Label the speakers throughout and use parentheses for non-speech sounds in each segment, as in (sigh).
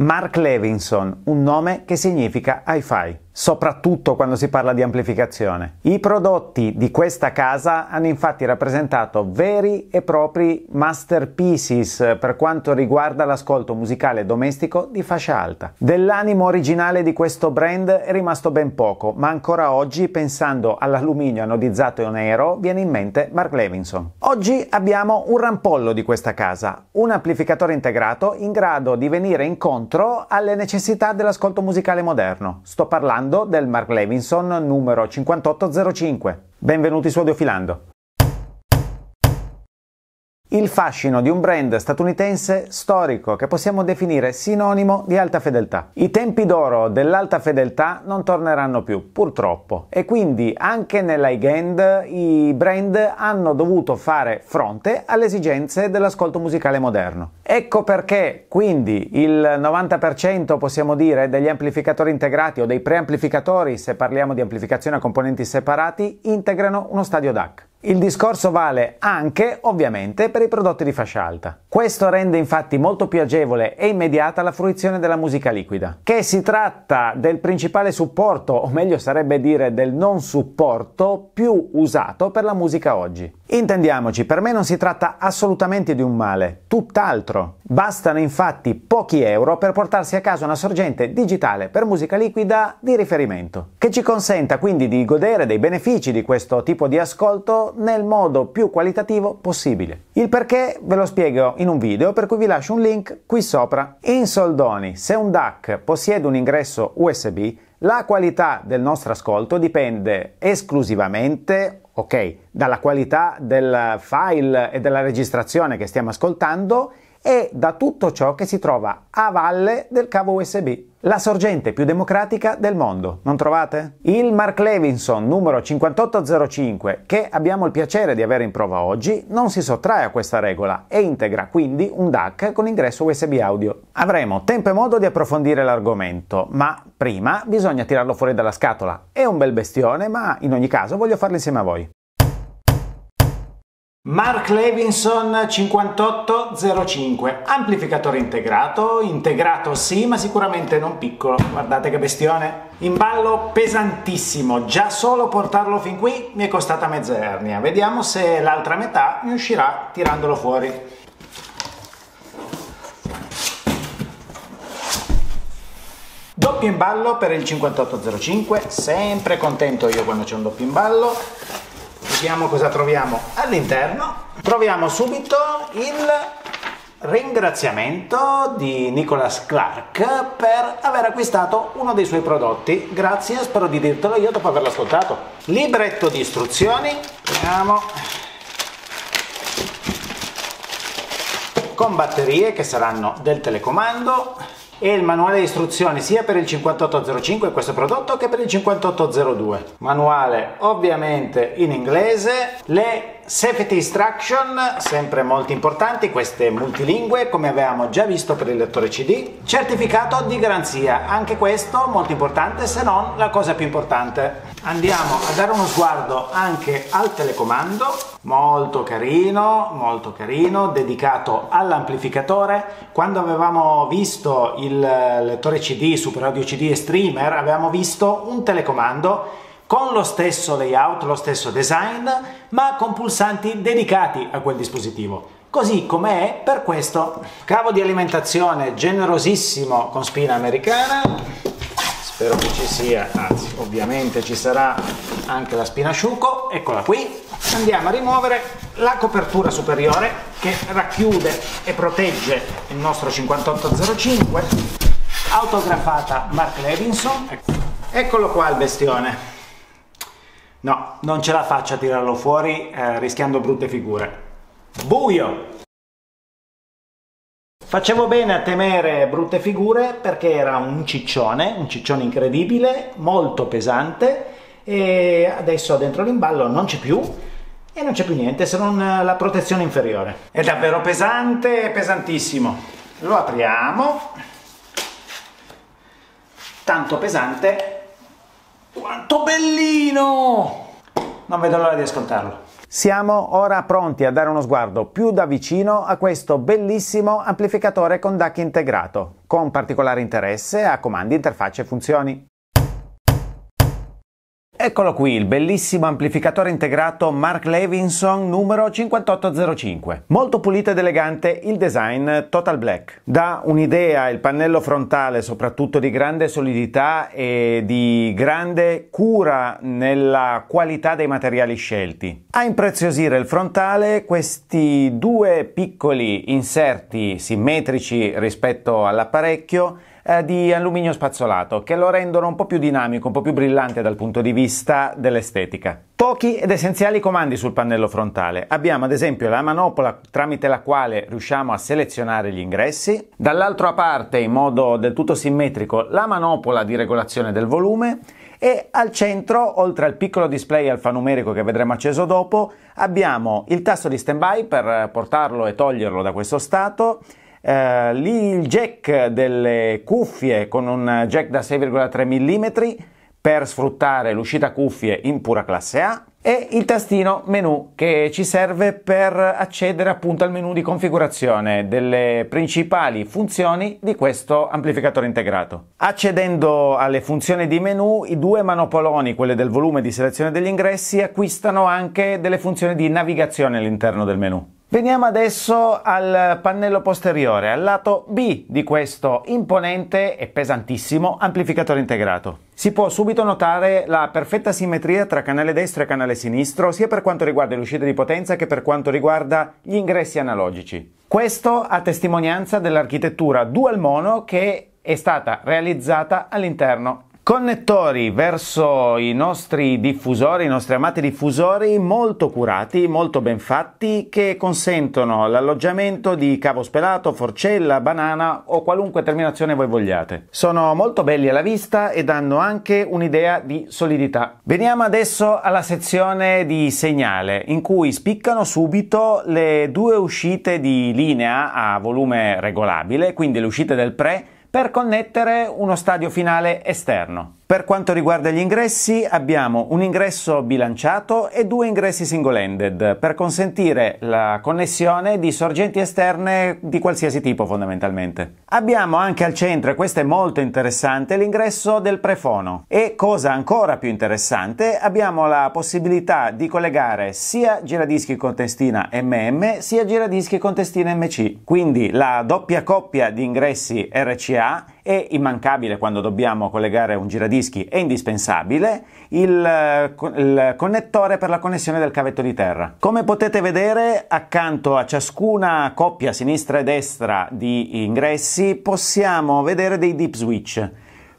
Speaker 1: Mark Levinson, un nome che significa hi-fi soprattutto quando si parla di amplificazione. I prodotti di questa casa hanno infatti rappresentato veri e propri masterpieces per quanto riguarda l'ascolto musicale domestico di fascia alta. Dell'animo originale di questo brand è rimasto ben poco, ma ancora oggi, pensando all'alluminio anodizzato e nero, viene in mente Mark Levinson. Oggi abbiamo un rampollo di questa casa, un amplificatore integrato in grado di venire incontro alle necessità dell'ascolto musicale moderno. Sto parlando Filando del Mark Levinson numero 5805. Benvenuti su Filando. Il fascino di un brand statunitense storico che possiamo definire sinonimo di alta fedeltà. I tempi d'oro dell'alta fedeltà non torneranno più, purtroppo, e quindi anche nella end i brand hanno dovuto fare fronte alle esigenze dell'ascolto musicale moderno. Ecco perché quindi il 90% possiamo dire degli amplificatori integrati o dei preamplificatori, se parliamo di amplificazione a componenti separati, integrano uno stadio DAC. Il discorso vale anche, ovviamente, per i prodotti di fascia alta. Questo rende infatti molto più agevole e immediata la fruizione della musica liquida. Che si tratta del principale supporto, o meglio sarebbe dire del non supporto, più usato per la musica oggi. Intendiamoci, per me non si tratta assolutamente di un male, tutt'altro. Bastano infatti pochi euro per portarsi a casa una sorgente digitale per musica liquida di riferimento, che ci consenta quindi di godere dei benefici di questo tipo di ascolto nel modo più qualitativo possibile. Il perché ve lo spiego in un video per cui vi lascio un link qui sopra. In soldoni, se un DAC possiede un ingresso USB, la qualità del nostro ascolto dipende esclusivamente, ok, dalla qualità del file e della registrazione che stiamo ascoltando e da tutto ciò che si trova a valle del cavo USB. La sorgente più democratica del mondo, non trovate? Il Mark Levinson numero 5805, che abbiamo il piacere di avere in prova oggi, non si sottrae a questa regola e integra quindi un DAC con ingresso USB audio. Avremo tempo e modo di approfondire l'argomento, ma prima bisogna tirarlo fuori dalla scatola. È un bel bestione, ma in ogni caso voglio farlo insieme a voi. Mark Levinson 5805, amplificatore integrato, integrato sì, ma sicuramente non piccolo. Guardate che bestione! In ballo pesantissimo, già solo portarlo fin qui mi è costata mezza ernia. Vediamo se l'altra metà mi uscirà tirandolo fuori. Doppio imballo per il 5805, sempre contento io quando c'è un doppio imballo vediamo cosa troviamo all'interno. Troviamo subito il ringraziamento di Nicholas Clark per aver acquistato uno dei suoi prodotti. Grazie, spero di dirtelo io dopo averlo ascoltato. Libretto di istruzioni. Vediamo. Con batterie che saranno del telecomando e il manuale di istruzioni sia per il 5805 questo prodotto che per il 5802. Manuale ovviamente in inglese, le safety instruction sempre molto importanti, queste multilingue come avevamo già visto per il lettore CD, certificato di garanzia, anche questo molto importante se non la cosa più importante andiamo a dare uno sguardo anche al telecomando molto carino molto carino dedicato all'amplificatore quando avevamo visto il lettore cd super audio cd e streamer avevamo visto un telecomando con lo stesso layout lo stesso design ma con pulsanti dedicati a quel dispositivo così com'è per questo cavo di alimentazione generosissimo con spina americana spero che ci sia, anzi ovviamente ci sarà anche la spina asciuco, eccola qui, andiamo a rimuovere la copertura superiore che racchiude e protegge il nostro 5805, autografata Mark Levinson, eccolo qua il bestione, no non ce la faccio a tirarlo fuori eh, rischiando brutte figure, buio! Facevo bene a temere brutte figure perché era un ciccione, un ciccione incredibile, molto pesante e adesso dentro l'imballo non c'è più e non c'è più niente se non la protezione inferiore. È davvero pesante, pesantissimo. Lo apriamo. Tanto pesante. Quanto bellino! Non vedo l'ora di ascoltarlo. Siamo ora pronti a dare uno sguardo più da vicino a questo bellissimo amplificatore con DAC integrato, con particolare interesse a comandi, interfacce e funzioni. Eccolo qui, il bellissimo amplificatore integrato Mark Levinson numero 5805. Molto pulito ed elegante il design Total Black. Da un'idea il pannello frontale soprattutto di grande solidità e di grande cura nella qualità dei materiali scelti. A impreziosire il frontale questi due piccoli inserti simmetrici rispetto all'apparecchio eh, di alluminio spazzolato che lo rendono un po' più dinamico, un po' più brillante dal punto di vista dell'estetica. Pochi ed essenziali comandi sul pannello frontale. Abbiamo ad esempio la manopola tramite la quale riusciamo a selezionare gli ingressi, dall'altra parte in modo del tutto simmetrico la manopola di regolazione del volume e al centro, oltre al piccolo display alfanumerico che vedremo acceso dopo, abbiamo il tasto di standby per portarlo e toglierlo da questo stato, eh, lì il jack delle cuffie con un jack da 6,3 mm per sfruttare l'uscita cuffie in pura classe A e il tastino menu che ci serve per accedere appunto al menu di configurazione delle principali funzioni di questo amplificatore integrato. Accedendo alle funzioni di menu, i due manopoloni, quelle del volume e di selezione degli ingressi, acquistano anche delle funzioni di navigazione all'interno del menu. Veniamo adesso al pannello posteriore, al lato B di questo imponente e pesantissimo amplificatore integrato. Si può subito notare la perfetta simmetria tra canale destro e canale sinistro, sia per quanto riguarda le uscite di potenza che per quanto riguarda gli ingressi analogici. Questo a testimonianza dell'architettura dual mono che è stata realizzata all'interno Connettori verso i nostri diffusori, i nostri amati diffusori molto curati, molto ben fatti, che consentono l'alloggiamento di cavo spelato, forcella, banana o qualunque terminazione voi vogliate. Sono molto belli alla vista e danno anche un'idea di solidità. Veniamo adesso alla sezione di segnale, in cui spiccano subito le due uscite di linea a volume regolabile, quindi le uscite del pre per connettere uno stadio finale esterno. Per quanto riguarda gli ingressi abbiamo un ingresso bilanciato e due ingressi single-ended per consentire la connessione di sorgenti esterne di qualsiasi tipo fondamentalmente. Abbiamo anche al centro, e questo è molto interessante, l'ingresso del prefono e cosa ancora più interessante abbiamo la possibilità di collegare sia giradischi con testina MM sia giradischi con testina MC, quindi la doppia coppia di ingressi RCA è immancabile quando dobbiamo collegare un giradischi, è indispensabile il, eh, il, connettore per la connessione del cavetto di terra. Come potete vedere, accanto a ciascuna coppia sinistra e destra di ingressi possiamo vedere dei dip switch.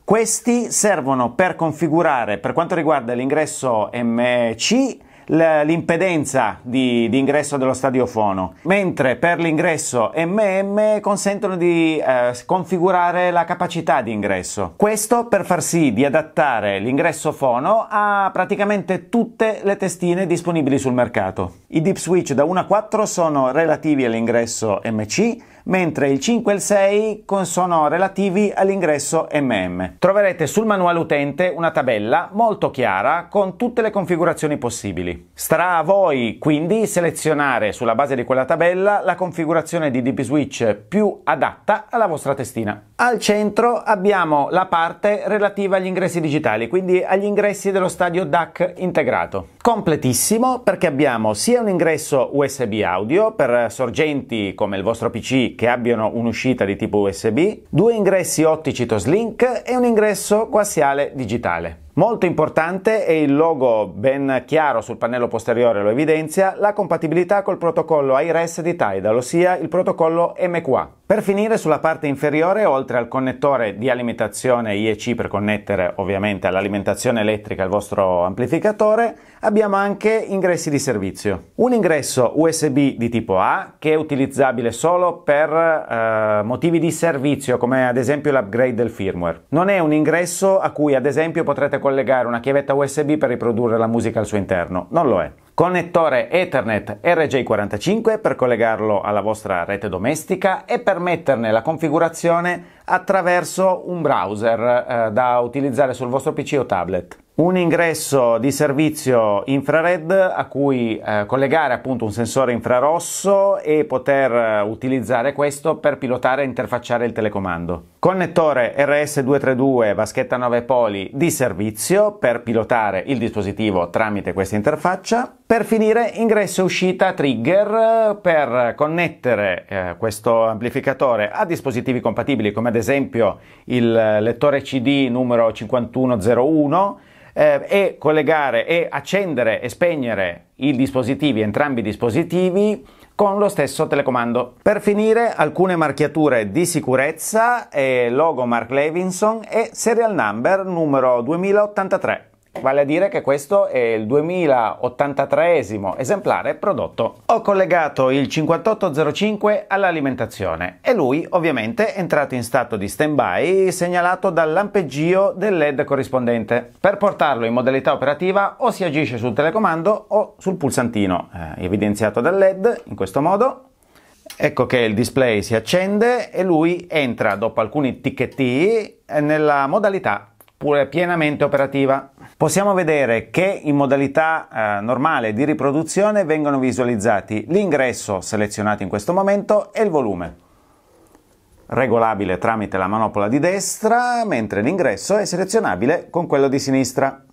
Speaker 1: Questi servono per configurare per quanto riguarda l'ingresso MC l'impedenza di, di, ingresso dello stadiofono, mentre per l'ingresso MM consentono di eh, configurare la capacità di ingresso. Questo per far sì di adattare l'ingresso fono a praticamente tutte le testine disponibili sul mercato. I dip switch da 1 a 4 sono relativi all'ingresso MC, mentre il 5 e il 6 sono relativi all'ingresso MM. Troverete sul manuale utente una tabella molto chiara con tutte le configurazioni possibili. Starà a voi quindi selezionare sulla base di quella tabella la configurazione di DP Switch più adatta alla vostra testina. Al centro abbiamo la parte relativa agli ingressi digitali, quindi agli ingressi dello stadio DAC integrato. Completissimo perché abbiamo sia un ingresso USB audio per sorgenti come il vostro PC che abbiano un'uscita di tipo USB, due ingressi ottici Link e un ingresso quassiale digitale. Molto importante e il logo ben chiaro sul pannello posteriore lo evidenzia, la compatibilità col protocollo IRES di Tidal, ossia il protocollo MQA. Per finire sulla parte inferiore, oltre al connettore di alimentazione IEC per connettere ovviamente all'alimentazione elettrica il vostro amplificatore, abbiamo anche ingressi di servizio. Un ingresso USB di tipo A che è utilizzabile solo per eh, motivi di servizio come ad esempio l'upgrade del firmware. Non è un ingresso a cui ad esempio potrete collegare una chiavetta USB per riprodurre la musica al suo interno, non lo è. Connettore Ethernet RJ45 per collegarlo alla vostra rete domestica e permetterne la configurazione attraverso un browser eh, da utilizzare sul vostro PC o tablet un ingresso di servizio infrared a cui eh, collegare appunto un sensore infrarosso e poter eh, utilizzare questo per pilotare e interfacciare il telecomando. Connettore RS232 vaschetta 9 poli di servizio per pilotare il dispositivo tramite questa interfaccia. Per finire ingresso e uscita trigger per connettere eh, questo amplificatore a dispositivi compatibili come ad esempio il lettore CD numero 5101 eh, e collegare e accendere e spegnere i dispositivi, entrambi i dispositivi, con lo stesso telecomando. Per finire, alcune marchiature di sicurezza, eh, logo Mark Levinson e serial number numero 2083. Vale a dire che questo è il 2083 esemplare prodotto. Ho collegato il 5805 all'alimentazione e lui ovviamente è entrato in stato di stand by segnalato dal lampeggio del LED corrispondente. Per portarlo in modalità operativa o si agisce sul telecomando o sul pulsantino eh, evidenziato dal LED in questo modo Ecco che il display si accende e lui entra dopo alcuni ticchetti nella modalità pure pienamente operativa. Possiamo vedere che in modalità eh, normale di riproduzione vengono visualizzati l'ingresso selezionato in questo momento e il volume regolabile tramite la manopola di destra, mentre l'ingresso è selezionabile con quello di sinistra.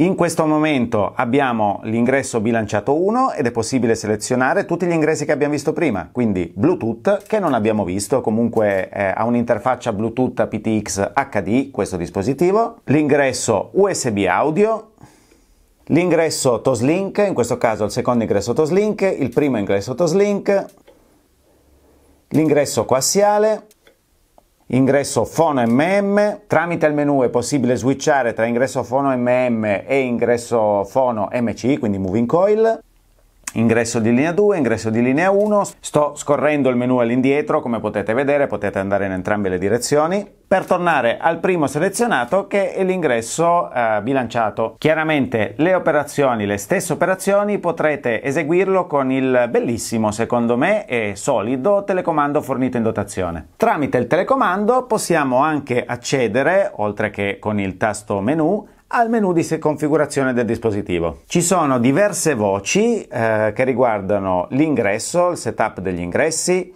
Speaker 1: In questo momento abbiamo l'ingresso bilanciato 1 ed è possibile selezionare tutti gli ingressi che abbiamo visto prima, quindi Bluetooth che non abbiamo visto, comunque eh, ha un'interfaccia Bluetooth PTX HD questo dispositivo, l'ingresso USB audio, l'ingresso Toslink, in questo caso il secondo ingresso Toslink, il primo ingresso Toslink, l'ingresso coassiale, ingresso fono mm tramite il menu è possibile switchare tra ingresso fono mm e ingresso fono mc quindi moving coil ingresso di linea 2, ingresso di linea 1, sto scorrendo il menu all'indietro come potete vedere, potete andare in entrambe le direzioni per tornare al primo selezionato che è l'ingresso eh, bilanciato. Chiaramente le operazioni, le stesse operazioni potrete eseguirlo con il bellissimo secondo me e solido telecomando fornito in dotazione. Tramite il telecomando possiamo anche accedere, oltre che con il tasto menu, al menu di configurazione del dispositivo. Ci sono diverse voci eh, che riguardano l'ingresso, il setup degli ingressi,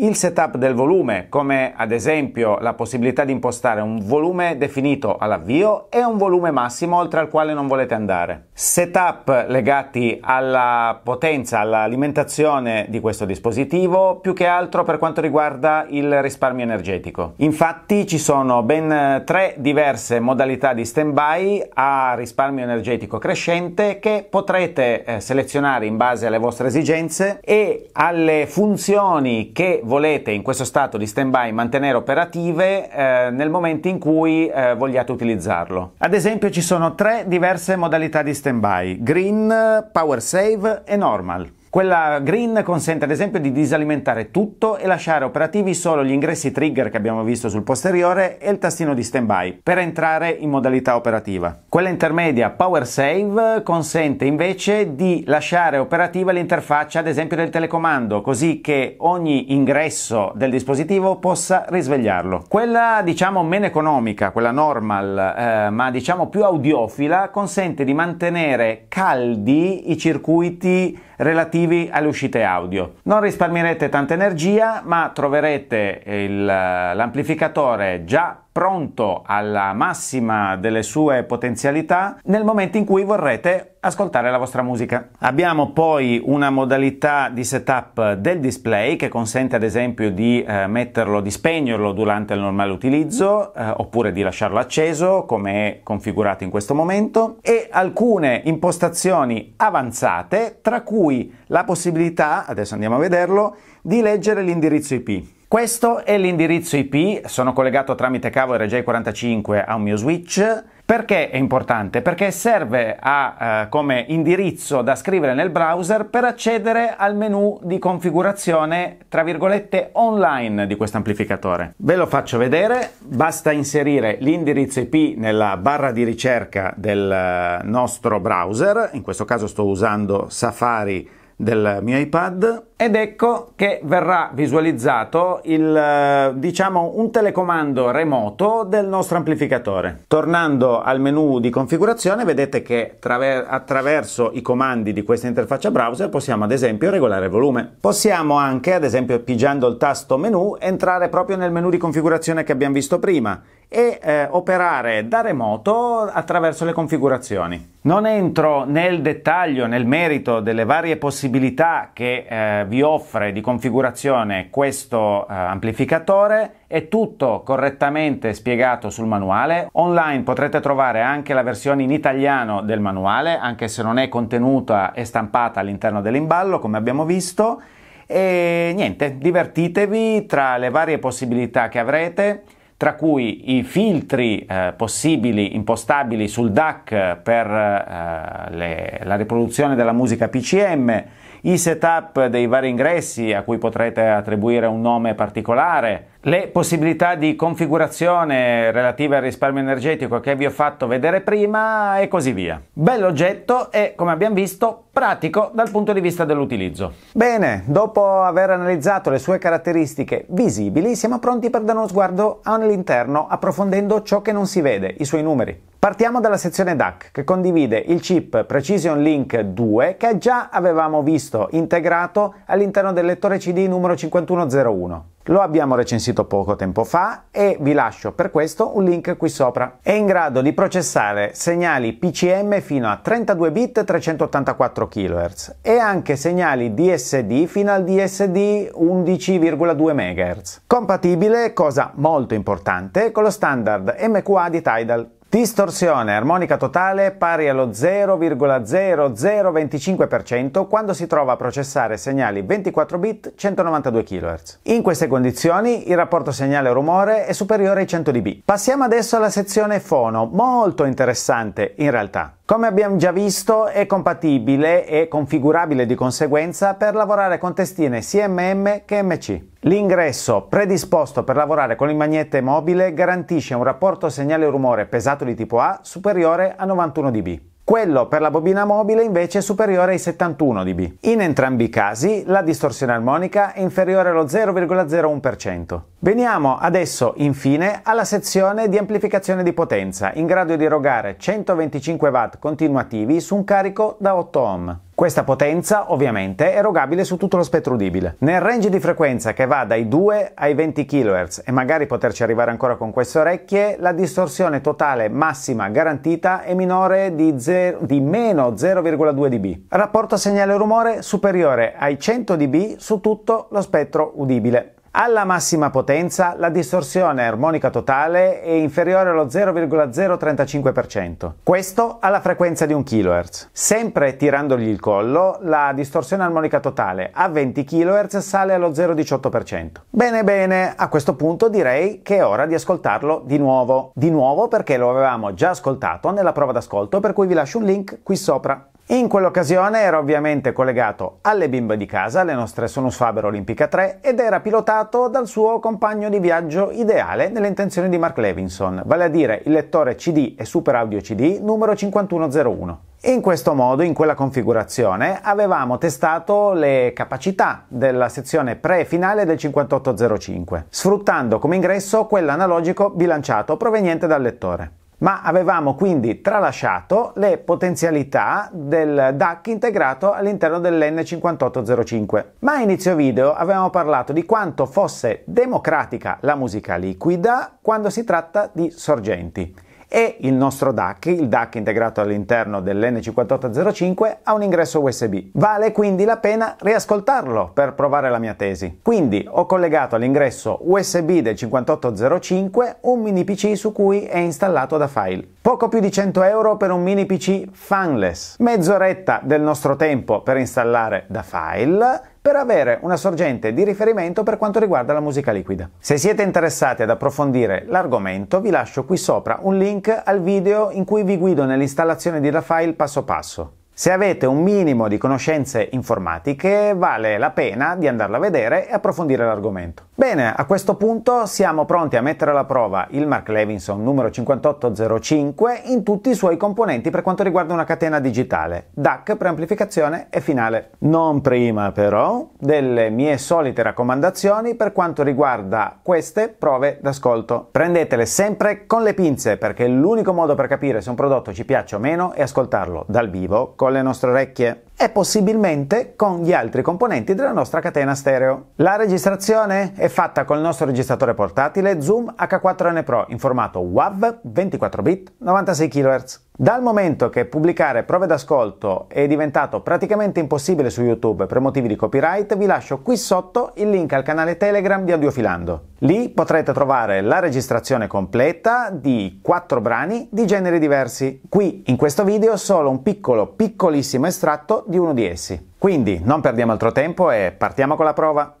Speaker 1: il setup del volume, come ad esempio la possibilità di impostare un volume definito all'avvio e un volume massimo oltre al quale non volete andare. Setup legati alla potenza, all'alimentazione di questo dispositivo, più che altro per quanto riguarda il risparmio energetico. Infatti ci sono ben tre diverse modalità di standby a risparmio energetico crescente che potrete eh, selezionare in base alle vostre esigenze e alle funzioni che volete in questo stato di stand-by mantenere operative eh, nel momento in cui eh, vogliate utilizzarlo. Ad esempio ci sono tre diverse modalità di stand-by, green, power save e normal. Quella green consente ad esempio di disalimentare tutto e lasciare operativi solo gli ingressi trigger che abbiamo visto sul posteriore e il tastino di standby per entrare in modalità operativa. Quella intermedia power save consente invece di lasciare operativa l'interfaccia ad esempio del telecomando così che ogni ingresso del dispositivo possa risvegliarlo. Quella diciamo meno economica, quella normal eh, ma diciamo più audiofila consente di mantenere caldi i circuiti relativi alle uscite audio. Non risparmierete tanta energia ma troverete il, eh, l'amplificatore già pronto alla massima delle sue potenzialità nel momento in cui vorrete ascoltare la vostra musica. Abbiamo poi una modalità di setup del display che consente ad esempio di eh, metterlo, di spegnerlo durante il normale utilizzo eh, oppure di lasciarlo acceso come è configurato in questo momento e alcune impostazioni avanzate tra cui la possibilità, adesso andiamo a vederlo, di leggere l'indirizzo IP. Questo è l'indirizzo IP, sono collegato tramite cavo RJ45 a un mio switch. Perché è importante? Perché serve a, eh, come indirizzo da scrivere nel browser per accedere al menu di configurazione, tra virgolette, online di questo amplificatore. Ve lo faccio vedere, basta inserire l'indirizzo IP nella barra di ricerca del eh, nostro browser, in questo caso sto usando Safari del mio iPad ed ecco che verrà visualizzato il eh, diciamo un telecomando remoto del nostro amplificatore. Tornando al menu di configurazione vedete che attraverso i comandi di questa interfaccia browser possiamo ad esempio regolare il volume. Possiamo anche ad esempio pigiando il tasto menu entrare proprio nel menu di configurazione che abbiamo visto prima e eh, operare da remoto attraverso le configurazioni. Non entro nel dettaglio, nel merito delle varie possibilità che eh, vi offre di configurazione questo eh, amplificatore, è tutto correttamente spiegato sul manuale. Online potrete trovare anche la versione in italiano del manuale, anche se non è contenuta e stampata all'interno dell'imballo, come abbiamo visto. E niente, divertitevi tra le varie possibilità che avrete tra cui i filtri eh, possibili impostabili sul DAC per eh, le, la riproduzione della musica PCM, i setup dei vari ingressi a cui potrete attribuire un nome particolare, le possibilità di configurazione relative al risparmio energetico che vi ho fatto vedere prima e così via. Bell'oggetto e come abbiamo visto pratico dal punto di vista dell'utilizzo. Bene, dopo aver analizzato le sue caratteristiche visibili siamo pronti per dare uno sguardo all'interno approfondendo ciò che non si vede, i suoi numeri. Partiamo dalla sezione DAC che condivide il chip Precision Link 2 che già avevamo visto integrato all'interno del lettore CD numero 5101. Lo abbiamo recensito poco tempo fa e vi lascio per questo un link qui sopra. È in grado di processare segnali PCM fino a 32 bit 384 kHz e anche segnali DSD fino al DSD 11,2 MHz. Compatibile, cosa molto importante, con lo standard MQA di Tidal. Distorsione armonica totale pari allo 0,0025% quando si trova a processare segnali 24 bit 192 kHz. In queste condizioni il rapporto segnale-rumore è superiore ai 100 dB. Passiamo adesso alla sezione fono, molto interessante in realtà. Come abbiamo già visto è compatibile e configurabile di conseguenza per lavorare con testine sia MM che MC. L'ingresso predisposto per lavorare con il magnete mobile garantisce un rapporto segnale-rumore pesato di tipo A superiore a 91 dB quello per la bobina mobile invece è superiore ai 71 dB. In entrambi i casi la distorsione armonica è inferiore allo 0,01%. Veniamo adesso infine alla sezione di amplificazione di potenza, in grado di erogare 125 W continuativi su un carico da 8 ohm. Questa potenza ovviamente è erogabile su tutto lo spettro udibile. Nel range di frequenza che va dai 2 ai 20 kHz e magari poterci arrivare ancora con queste orecchie, la distorsione totale massima garantita è minore di, zero, di meno 0,2 dB. Rapporto segnale rumore superiore ai 100 dB su tutto lo spettro udibile. Alla massima potenza la distorsione armonica totale è inferiore allo 0,035%, questo alla frequenza di 1 kHz. Sempre tirandogli il collo, la distorsione armonica totale a 20 kHz sale allo 0,18%. Bene bene, a questo punto direi che è ora di ascoltarlo di nuovo. Di nuovo perché lo avevamo già ascoltato nella prova d'ascolto, per cui vi lascio un link qui sopra. In quell'occasione era ovviamente collegato alle bimbe di casa, le nostre Sonus Faber Olimpica 3, ed era pilotato dal suo compagno di viaggio ideale nelle intenzioni di Mark Levinson, vale a dire il lettore CD e Super Audio CD numero 5101. In questo modo, in quella configurazione, avevamo testato le capacità della sezione pre-finale del 5805, sfruttando come ingresso quello analogico bilanciato proveniente dal lettore ma avevamo quindi tralasciato le potenzialità del DAC integrato all'interno dell'N5805. Ma a inizio video avevamo parlato di quanto fosse democratica la musica liquida quando si tratta di sorgenti e il nostro DAC, il DAC integrato all'interno dell'N5805, ha un ingresso USB. Vale quindi la pena riascoltarlo per provare la mia tesi. Quindi ho collegato all'ingresso USB del 5805 un mini PC su cui è installato da file. Poco più di 100 euro per un mini PC fanless. Mezz'oretta del nostro tempo per installare da file per avere una sorgente di riferimento per quanto riguarda la musica liquida. Se siete interessati ad approfondire l'argomento vi lascio qui sopra un link al video in cui vi guido nell'installazione di Rafael passo passo. Se avete un minimo di conoscenze informatiche, vale la pena di andarla a vedere e approfondire l'argomento. Bene, a questo punto siamo pronti a mettere alla prova il Mark Levinson numero 5805 in tutti i suoi componenti per quanto riguarda una catena digitale, DAC, preamplificazione e finale. Non prima però delle mie solite raccomandazioni per quanto riguarda queste prove d'ascolto. Prendetele sempre con le pinze perché l'unico modo per capire se un prodotto ci piace o meno è ascoltarlo dal vivo con con le nostre orecchie e possibilmente con gli altri componenti della nostra catena stereo. La registrazione è fatta col nostro registratore portatile Zoom H4N Pro in formato WAV 24 bit 96 kHz. Dal momento che pubblicare prove d'ascolto è diventato praticamente impossibile su YouTube per motivi di copyright, vi lascio qui sotto il link al canale Telegram di Audiofilando. Lì potrete trovare la registrazione completa di quattro brani di generi diversi. Qui in questo video solo un piccolo, piccolissimo estratto di uno di essi. Quindi non perdiamo altro tempo e partiamo con la prova.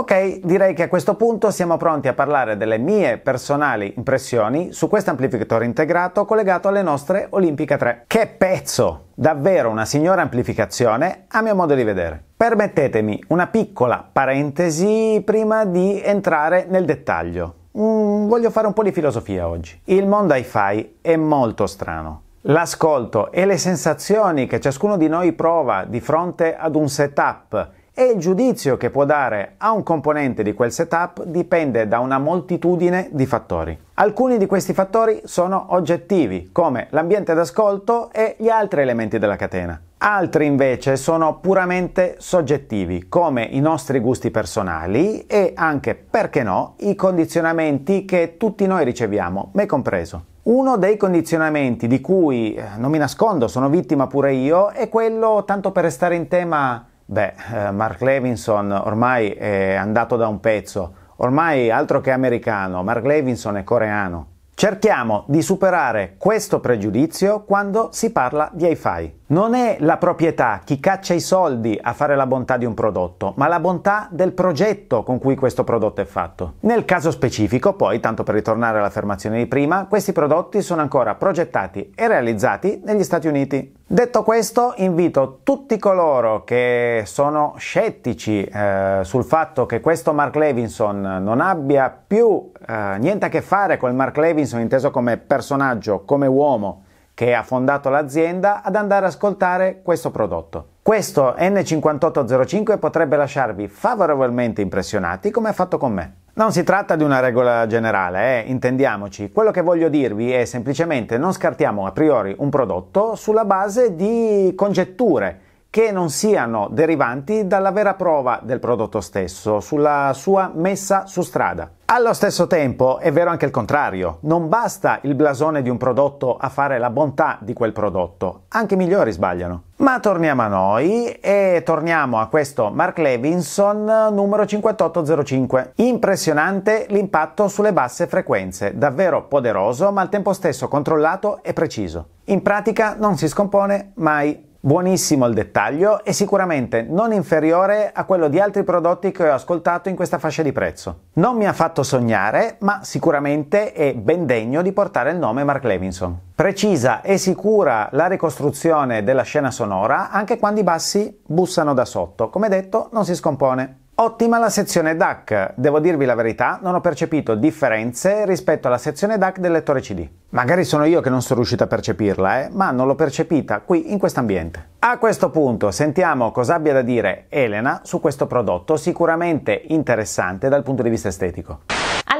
Speaker 1: Ok, direi che a questo punto siamo pronti a parlare delle mie personali impressioni su questo amplificatore integrato collegato alle nostre Olimpica 3. Che pezzo! Davvero una signora amplificazione a mio modo di vedere. Permettetemi una piccola parentesi prima di entrare nel dettaglio. Mm, voglio fare un po' di filosofia oggi. Il mondo hi-fi è molto strano. L'ascolto e le sensazioni che ciascuno di noi prova di fronte ad un setup e il giudizio che può dare a un componente di quel setup dipende da una moltitudine di fattori. Alcuni di questi fattori sono oggettivi, come l'ambiente d'ascolto e gli altri elementi della catena. Altri invece sono puramente soggettivi, come i nostri gusti personali e anche, perché no, i condizionamenti che tutti noi riceviamo, me compreso. Uno dei condizionamenti di cui, eh, non mi nascondo, sono vittima pure io, è quello, tanto per restare in tema, Beh, eh, Mark Levinson ormai è andato da un pezzo, ormai altro che americano, Mark Levinson è coreano. Cerchiamo di superare questo pregiudizio quando si parla di hi-fi. Non è la proprietà chi caccia i soldi a fare la bontà di un prodotto, ma la bontà del progetto con cui questo prodotto è fatto. Nel caso specifico, poi, tanto per ritornare all'affermazione di prima, questi prodotti sono ancora progettati e realizzati negli Stati Uniti. Detto questo, invito tutti coloro che sono scettici eh, sul fatto che questo Mark Levinson non abbia più eh, niente a che fare col Mark Levinson inteso come personaggio, come uomo che ha fondato l'azienda, ad andare ad ascoltare questo prodotto. Questo N5805 potrebbe lasciarvi favorevolmente impressionati come ha fatto con me. Non si tratta di una regola generale, eh, intendiamoci. Quello che voglio dirvi è semplicemente non scartiamo a priori un prodotto sulla base di congetture che non siano derivanti dalla vera prova del prodotto stesso, sulla sua messa su strada. Allo stesso tempo è vero anche il contrario, non basta il blasone di un prodotto a fare la bontà di quel prodotto, anche i migliori sbagliano. Ma torniamo a noi e torniamo a questo Mark Levinson numero 5805. Impressionante l'impatto sulle basse frequenze, davvero poderoso ma al tempo stesso controllato e preciso. In pratica non si scompone mai. Buonissimo al dettaglio e sicuramente non inferiore a quello di altri prodotti che ho ascoltato in questa fascia di prezzo. Non mi ha fatto sognare, ma sicuramente è ben degno di portare il nome Mark Levinson. Precisa e sicura la ricostruzione della scena sonora anche quando i bassi bussano da sotto, come detto non si scompone. Ottima la sezione DAC, devo dirvi la verità, non ho percepito differenze rispetto alla sezione DAC del lettore CD. Magari sono io che non sono riuscito a percepirla, eh, ma non l'ho percepita qui in questo ambiente. A questo punto sentiamo cosa abbia da dire Elena su questo prodotto sicuramente interessante dal punto di vista estetico.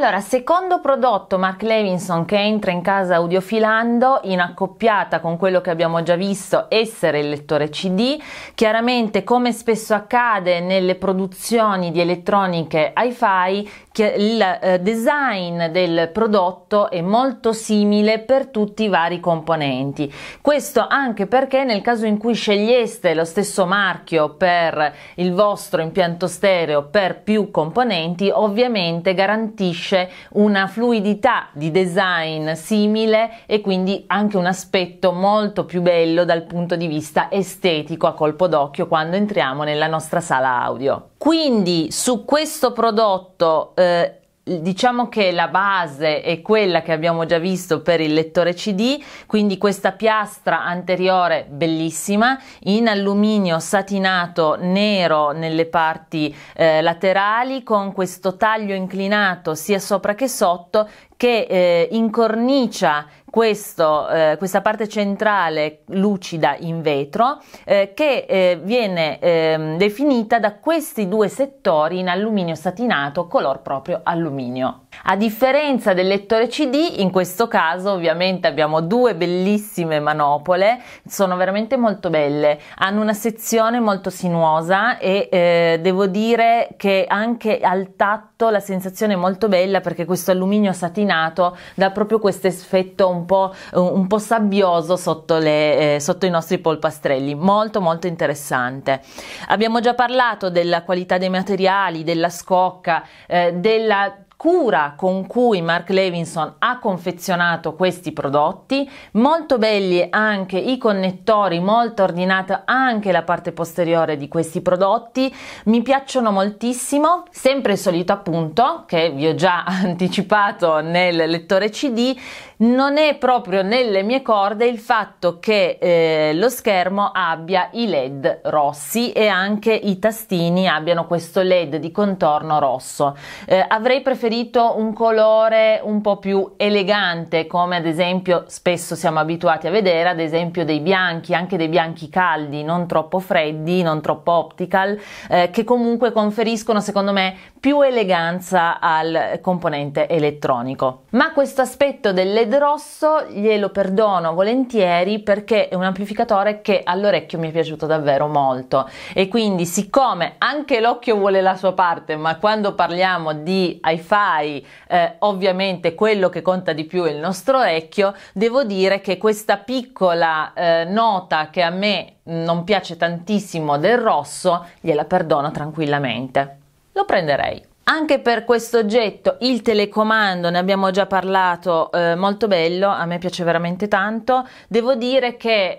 Speaker 2: Allora, secondo prodotto Mark Levinson che entra in casa audiofilando in accoppiata con quello che abbiamo già visto essere il lettore CD, chiaramente come spesso accade nelle produzioni di elettroniche hi-fi, il eh, design del prodotto è molto simile per tutti i vari componenti. Questo anche perché nel caso in cui sceglieste lo stesso marchio per il vostro impianto stereo per più componenti, ovviamente garantisce fornisce una fluidità di design simile e quindi anche un aspetto molto più bello dal punto di vista estetico a colpo d'occhio quando entriamo nella nostra sala audio. Quindi su questo prodotto eh, diciamo che la base è quella che abbiamo già visto per il lettore CD, quindi questa piastra anteriore bellissima in alluminio satinato nero nelle parti eh, laterali con questo taglio inclinato sia sopra che sotto che eh, incornicia questo, eh, questa parte centrale lucida in vetro eh, che eh, viene ehm, definita da questi due settori in alluminio satinato color proprio alluminio. A differenza del lettore CD, in questo caso ovviamente abbiamo due bellissime manopole, sono veramente molto belle, hanno una sezione molto sinuosa e eh, devo dire che anche al tatto la sensazione è molto bella perché questo alluminio satinato dà proprio questo effetto un po', un po sabbioso sotto, le, eh, sotto i nostri polpastrelli, molto molto interessante. Abbiamo già parlato della qualità dei materiali, della scocca, eh, della cura con cui Mark Levinson ha confezionato questi prodotti, molto belli anche i connettori, molto ordinata anche la parte posteriore di questi prodotti, mi piacciono moltissimo, sempre il solito appunto che vi ho già (laughs) anticipato nel lettore CD, non è proprio nelle mie corde il fatto che eh, lo schermo abbia i led rossi e anche i tastini abbiano questo led di contorno rosso eh, avrei preferito un colore un po' più elegante come ad esempio spesso siamo abituati a vedere ad esempio dei bianchi anche dei bianchi caldi non troppo freddi non troppo optical eh, che comunque conferiscono secondo me più eleganza al componente elettronico ma questo aspetto del led ed rosso glielo perdono volentieri perché è un amplificatore che all'orecchio mi è piaciuto davvero molto. E quindi, siccome anche l'occhio vuole la sua parte, ma quando parliamo di hi-fi, eh, ovviamente quello che conta di più è il nostro orecchio, devo dire che questa piccola eh, nota che a me non piace tantissimo del rosso, gliela perdono tranquillamente. Lo prenderei. Anche per questo oggetto il telecomando, ne abbiamo già parlato, eh, molto bello, a me piace veramente tanto. Devo dire che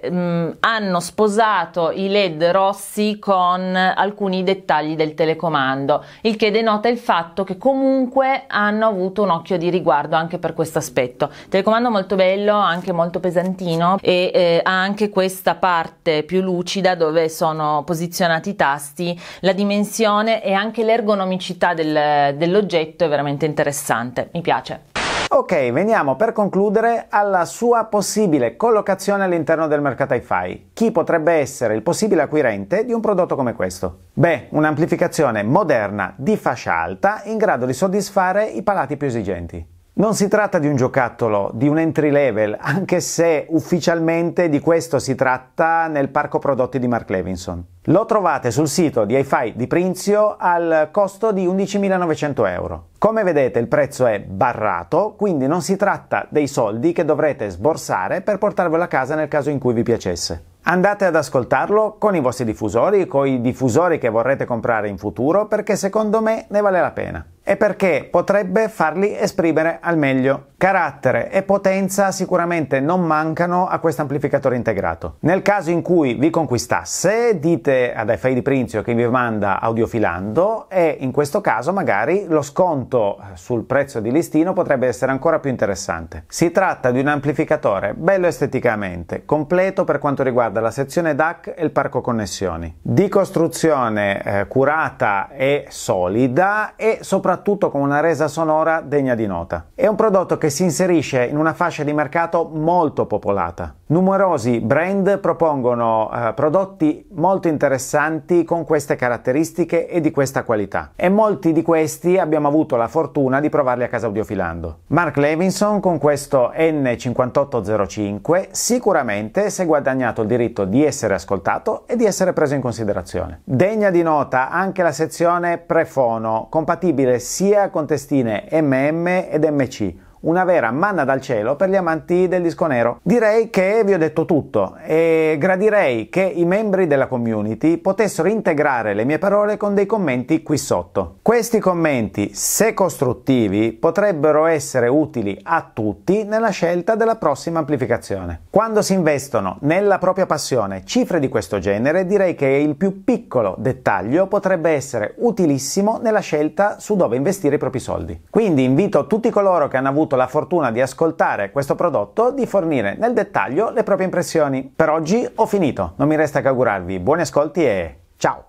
Speaker 2: eh, mh, hanno sposato i LED rossi con alcuni dettagli del telecomando, il che denota il fatto che comunque hanno avuto un occhio di riguardo anche per questo aspetto. Telecomando molto bello, anche molto pesantino e eh, ha anche questa parte più lucida dove sono posizionati i tasti, la dimensione e anche l'ergonomia l'autonomicità del, dell'oggetto è veramente interessante, mi piace.
Speaker 1: Ok, veniamo per concludere alla sua possibile collocazione all'interno del mercato hi-fi. Chi potrebbe essere il possibile acquirente di un prodotto come questo? Beh, un'amplificazione moderna di fascia alta in grado di soddisfare i palati più esigenti. Non si tratta di un giocattolo, di un entry level, anche se ufficialmente di questo si tratta nel parco prodotti di Mark Levinson. Lo trovate sul sito di hi di Prinzio al costo di 11.900 euro. Come vedete il prezzo è barrato, quindi non si tratta dei soldi che dovrete sborsare per portarvelo a casa nel caso in cui vi piacesse. Andate ad ascoltarlo con i vostri diffusori, con i diffusori che vorrete comprare in futuro, perché secondo me ne vale la pena e perché potrebbe farli esprimere al meglio. Carattere e potenza sicuramente non mancano a questo amplificatore integrato. Nel caso in cui vi conquistasse, dite ad FI di Prinzio che vi manda audiofilando e in questo caso magari lo sconto sul prezzo di listino potrebbe essere ancora più interessante. Si tratta di un amplificatore bello esteticamente, completo per quanto riguarda la sezione DAC e il parco connessioni, di costruzione eh, curata e solida e soprattutto soprattutto con una resa sonora degna di nota. È un prodotto che si inserisce in una fascia di mercato molto popolata. Numerosi brand propongono eh, prodotti molto interessanti con queste caratteristiche e di questa qualità e molti di questi abbiamo avuto la fortuna di provarli a casa audiofilando. Mark Levinson con questo N5805 sicuramente si è guadagnato il diritto di essere ascoltato e di essere preso in considerazione. Degna di nota anche la sezione prefono, compatibile sia con testine MM ed MC una vera manna dal cielo per gli amanti del disco nero. Direi che vi ho detto tutto e gradirei che i membri della community potessero integrare le mie parole con dei commenti qui sotto. Questi commenti, se costruttivi, potrebbero essere utili a tutti nella scelta della prossima amplificazione. Quando si investono nella propria passione cifre di questo genere, direi che il più piccolo dettaglio potrebbe essere utilissimo nella scelta su dove investire i propri soldi. Quindi invito tutti coloro che hanno avuto avuto la fortuna di ascoltare questo prodotto di fornire nel dettaglio le proprie impressioni. Per oggi ho finito, non mi resta che augurarvi buoni ascolti e ciao!